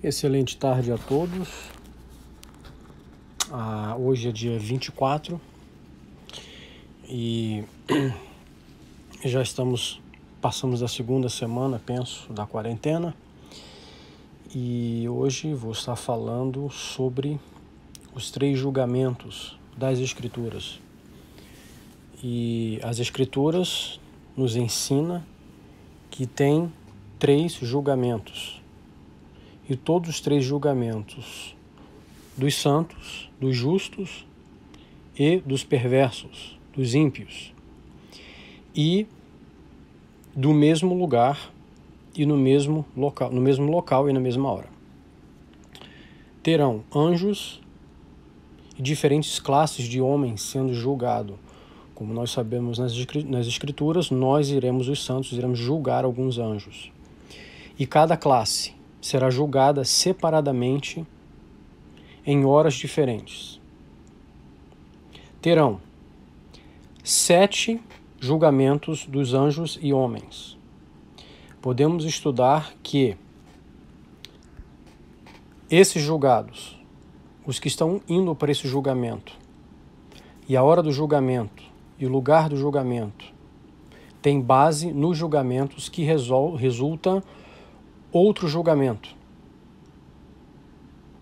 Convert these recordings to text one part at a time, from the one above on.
Excelente tarde a todos. Ah, hoje é dia 24 e já estamos, passamos da segunda semana, penso, da quarentena. E hoje vou estar falando sobre os três julgamentos das Escrituras. E as Escrituras nos ensina que tem três julgamentos e todos os três julgamentos dos santos, dos justos e dos perversos, dos ímpios. E do mesmo lugar e no mesmo local, no mesmo local e na mesma hora. Terão anjos e diferentes classes de homens sendo julgado. Como nós sabemos nas escrituras, nós iremos os santos iremos julgar alguns anjos. E cada classe será julgada separadamente em horas diferentes. Terão sete julgamentos dos anjos e homens. Podemos estudar que esses julgados, os que estão indo para esse julgamento, e a hora do julgamento e o lugar do julgamento, tem base nos julgamentos que resulta outro julgamento.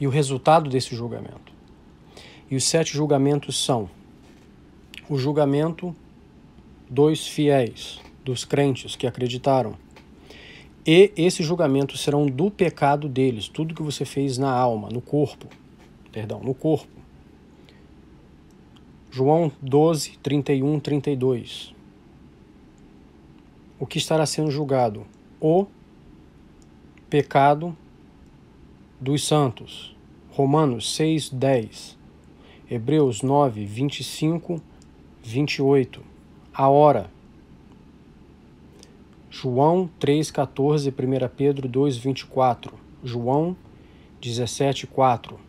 E o resultado desse julgamento. E os sete julgamentos são o julgamento dos fiéis, dos crentes que acreditaram. E esses julgamentos serão do pecado deles, tudo que você fez na alma, no corpo. Perdão, no corpo. João 12, 31, 32. O que estará sendo julgado? O pecado dos santos. Romanos 6, 10. Hebreus 9, 25, 28. A hora. João 3, 14, 1 Pedro 2, 24. João 17, 4.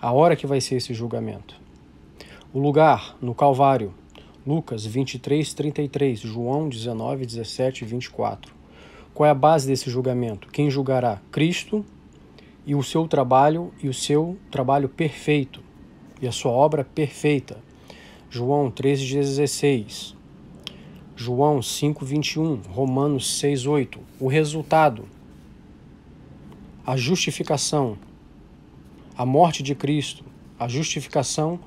A hora que vai ser esse julgamento. O lugar, no Calvário. Lucas 23, 33. João 19, 17, 24. Qual é a base desse julgamento? Quem julgará? Cristo e o seu trabalho e o seu trabalho perfeito e a sua obra perfeita. João 13:16. João 5:21, Romanos 6:8. O resultado a justificação, a morte de Cristo, a justificação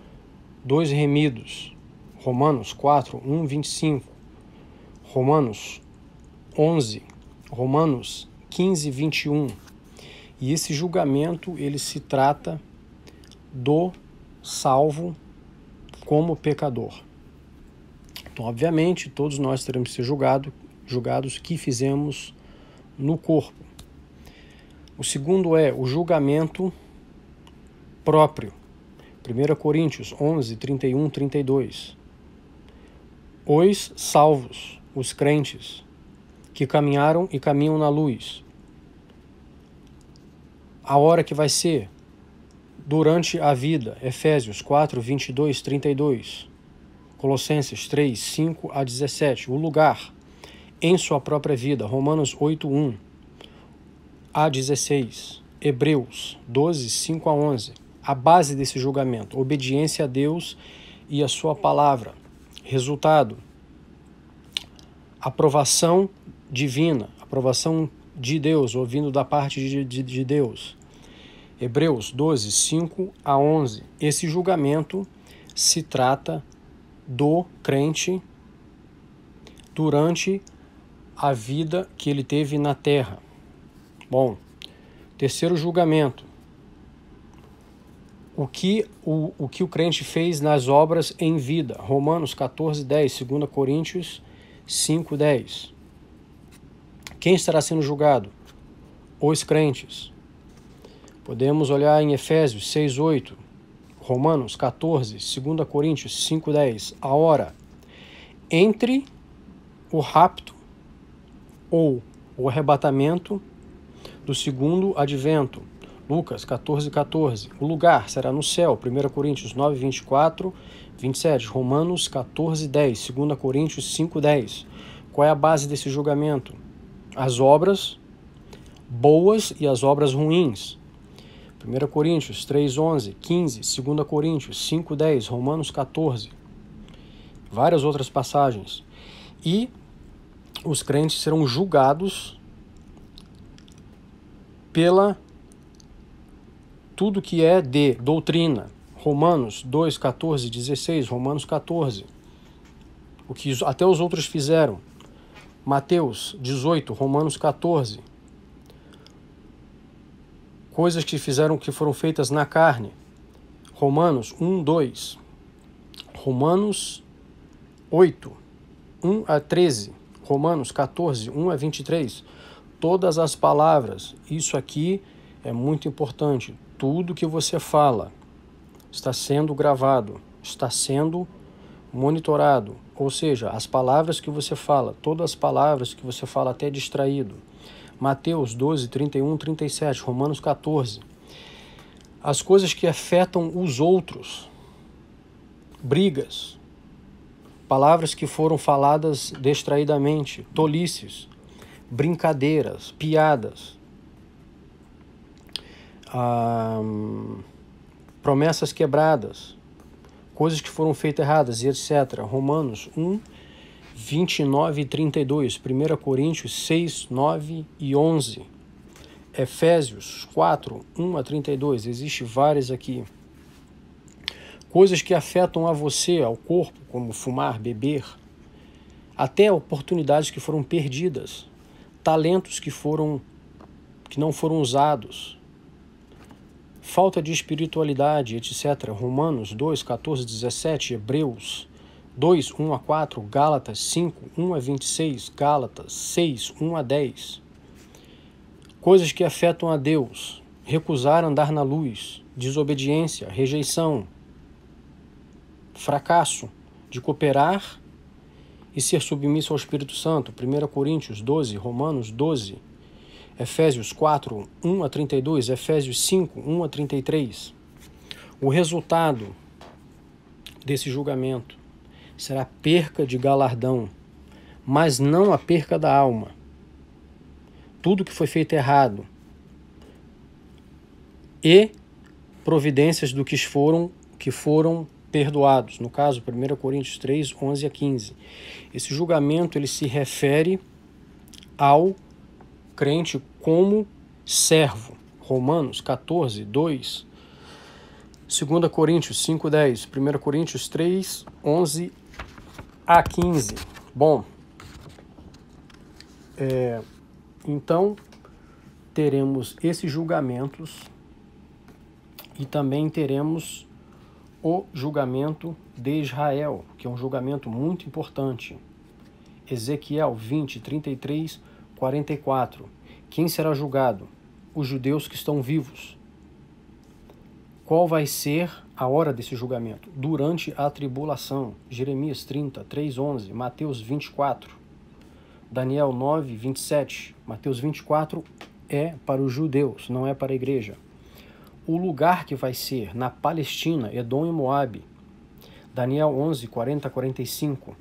dos remidos. Romanos 4, 1, 25. Romanos 11, Romanos 15, 21. E esse julgamento ele se trata do salvo como pecador. Então, obviamente, todos nós teremos que ser julgado, julgados que fizemos no corpo. O segundo é o julgamento próprio. 1 Coríntios 11, 31, 32. Os salvos, os crentes, que caminharam e caminham na luz. A hora que vai ser durante a vida. Efésios 4, 22, 32. Colossenses 3, 5 a 17. O lugar em sua própria vida. Romanos 8, 1 a 16. Hebreus 12, 5 a 11. A base desse julgamento, obediência a Deus e a sua palavra. Resultado: aprovação divina, aprovação de Deus, ouvindo da parte de, de, de Deus. Hebreus 12, 5 a 11. Esse julgamento se trata do crente durante a vida que ele teve na terra. Bom, terceiro julgamento. O que o, o que o crente fez nas obras em vida. Romanos 14, 10, 2 Coríntios 5, 10. Quem estará sendo julgado? Os crentes. Podemos olhar em Efésios 6, 8, Romanos 14, 2 Coríntios 5, 10. a hora entre o rapto ou o arrebatamento do segundo advento. Lucas 14, 14. O lugar será no céu. 1 Coríntios 9, 24, 27. Romanos 14, 10. 2 Coríntios 5, 10. Qual é a base desse julgamento? as obras boas e as obras ruins. 1 Coríntios 3, 11, 15, 2 Coríntios 5, 10, Romanos 14. Várias outras passagens. E os crentes serão julgados pela tudo que é de doutrina. Romanos 2, 14, 16, Romanos 14. O que até os outros fizeram. Mateus 18, Romanos 14. Coisas que fizeram que foram feitas na carne. Romanos 1, 2. Romanos 8, 1 a 13. Romanos 14, 1 a 23. Todas as palavras, isso aqui é muito importante. Tudo que você fala está sendo gravado, está sendo monitorado, ou seja, as palavras que você fala, todas as palavras que você fala até distraído. Mateus 12, 31, 37, Romanos 14. As coisas que afetam os outros, brigas, palavras que foram faladas distraidamente, tolices, brincadeiras, piadas, ah, promessas quebradas coisas que foram feitas erradas, etc. Romanos 1, 29 e 32, 1 Coríntios 6, 9 e 11, Efésios 4, 1 a 32, Existem várias aqui. Coisas que afetam a você, ao corpo, como fumar, beber, até oportunidades que foram perdidas, talentos que foram que não foram usados, falta de espiritualidade, etc. Romanos 2, 14, 17, Hebreus 2, 1 a 4, Gálatas 5, 1 a 26, Gálatas 6, 1 a 10. Coisas que afetam a Deus, recusar andar na luz, desobediência, rejeição, fracasso de cooperar e ser submisso ao Espírito Santo, 1 Coríntios 12, Romanos 12, Efésios 4, 1 a 32, Efésios 5, 1 a 33. O resultado desse julgamento será perca de galardão, mas não a perca da alma. Tudo que foi feito errado e providências do que foram que foram perdoados. No caso, 1 Coríntios 3, 11 a 15. Esse julgamento ele se refere ao crente como servo. Romanos 14, 2. 2 Coríntios 5, 10. 1 Coríntios 3, 11 a 15. Bom, é, então teremos esses julgamentos e também teremos o julgamento de Israel, que é um julgamento muito importante. Ezequiel 20, 33 44 Quem será julgado? Os judeus que estão vivos. Qual vai ser a hora desse julgamento? Durante a tribulação. Jeremias 30, 3, 11, Mateus 24, Daniel 9, 27. Mateus 24 é para os judeus, não é para a igreja. O lugar que vai ser na Palestina, Edom e Moabe. Daniel 11, 40, 45.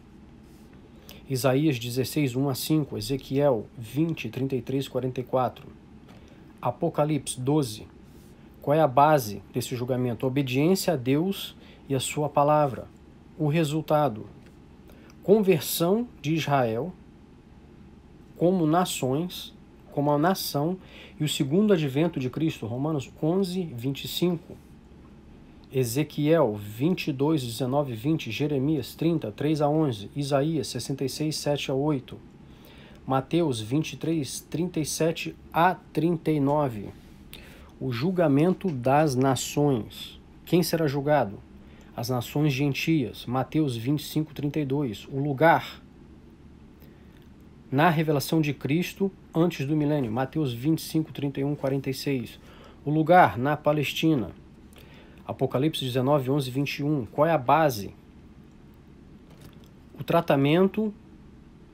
Isaías 16, 1 a 5, Ezequiel 20, 33, 44, Apocalipse 12. Qual é a base desse julgamento? obediência a Deus e a sua palavra. O resultado: conversão de Israel como nações, como a nação, e o segundo advento de Cristo, Romanos 11, 25. Ezequiel 22, 19 e 20, Jeremias 30, 3 a 11, Isaías 66, 7 a 8, Mateus 23, 37 a 39. O julgamento das nações. Quem será julgado? As nações gentias. Mateus 25, 32. O lugar. Na revelação de Cristo antes do milênio. Mateus 25, 31, 46. O lugar na Palestina. Apocalipse 19, 11, 21. Qual é a base? O tratamento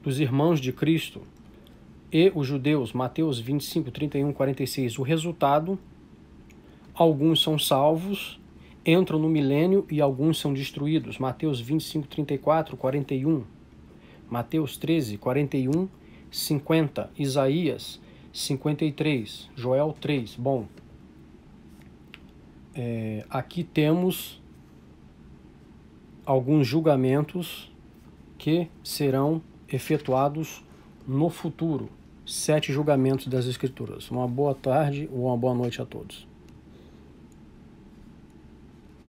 dos irmãos de Cristo e os judeus, Mateus 25, 31, 46. O resultado: alguns são salvos, entram no milênio e alguns são destruídos, Mateus 25, 34, 41. Mateus 13, 41, 50. Isaías 53. Joel 3. Bom é, aqui temos alguns julgamentos que serão efetuados no futuro. Sete julgamentos das Escrituras. Uma boa tarde ou uma boa noite a todos.